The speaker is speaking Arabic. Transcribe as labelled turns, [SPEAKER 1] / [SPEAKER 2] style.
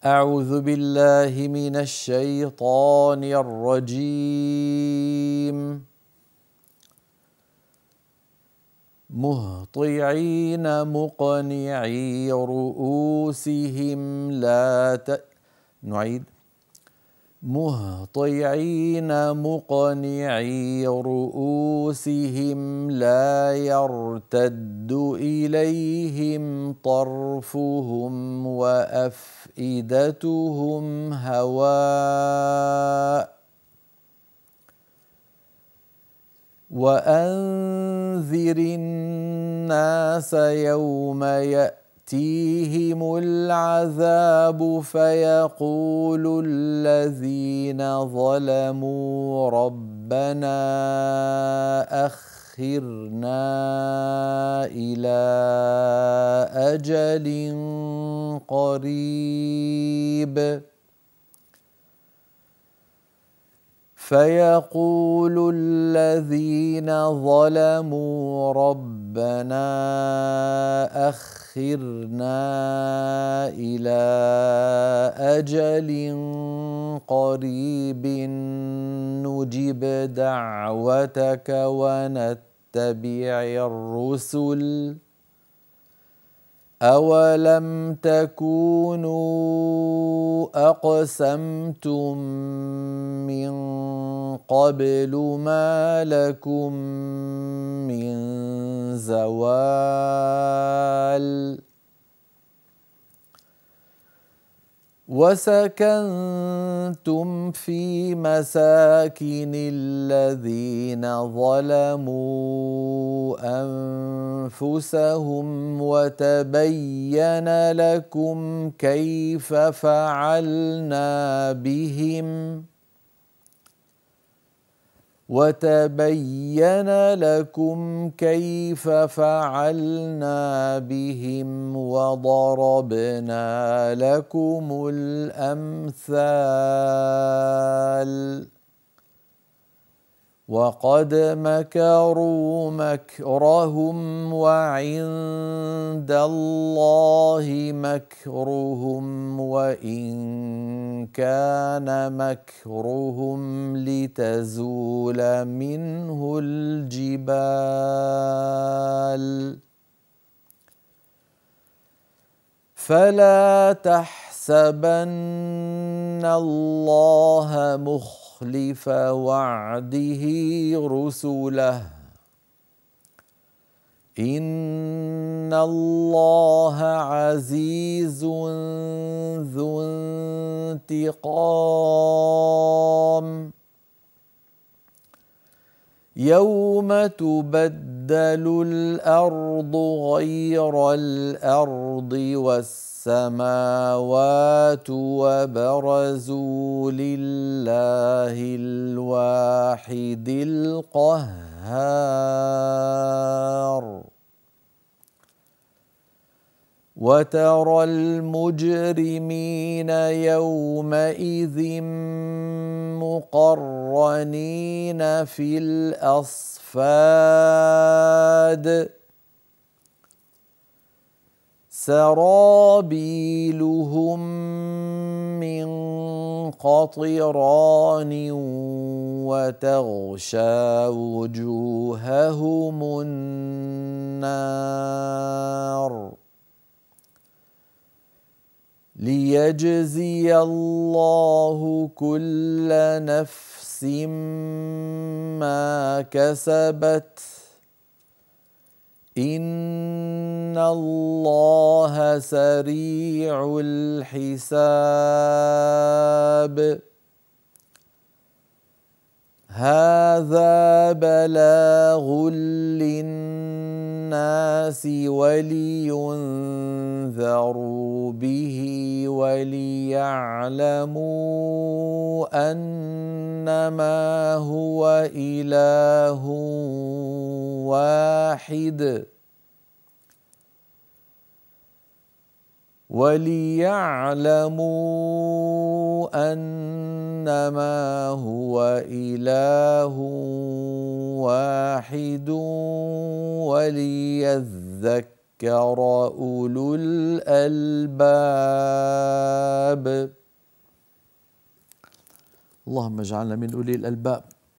[SPEAKER 1] أعوذ بالله من الشيطان الرجيم مهطعين مقنعي رؤوسهم لا ت... نعيد مهطعين مقنعي رؤوسهم لا يرتد اليهم طرفهم وافئدتهم هواء وانذر الناس يوم ياتيهم العذاب فيقول الذين ظلموا ربنا أخرنا إلى أجل قريب فيقول الذين ظلموا ربنا اخرنا الى اجل قريب نجب دعوتك ونتبع الرسل أولم تكونوا أقسمتم من قبل ما لكم من زوال وسكنتم في مساكن الذين ظلموا أن أنفسهم وتبين لكم كيف فعلنا بهم وتبين لكم كيف فعلنا بهم وضربنا لكم الأمثال وقد مكروا مكرهم وعند الله مكرهم وان كان مكرهم لتزول منه الجبال فلا تحسبن الله مخ تخلف وعده رسله ان الله عزيز ذو انتقام يوم تبدل الارض غير الارض والسماوات وبرزوا لله الواحد القهار وترى المجرمين يومئذ مقرنين في الاصفاد سرابيلهم من قطران وتغشى وجوههم النار ليجزي الله كل نفس ما كسبت ان الله سريع الحساب هذا بلاغ للناس ولينذروا به وليعلموا انما هو اله واحد وليعلموا انما هو اله واحد وليذكر ذكر أولو الألباب اللهم اجعلنا من أولي الألباب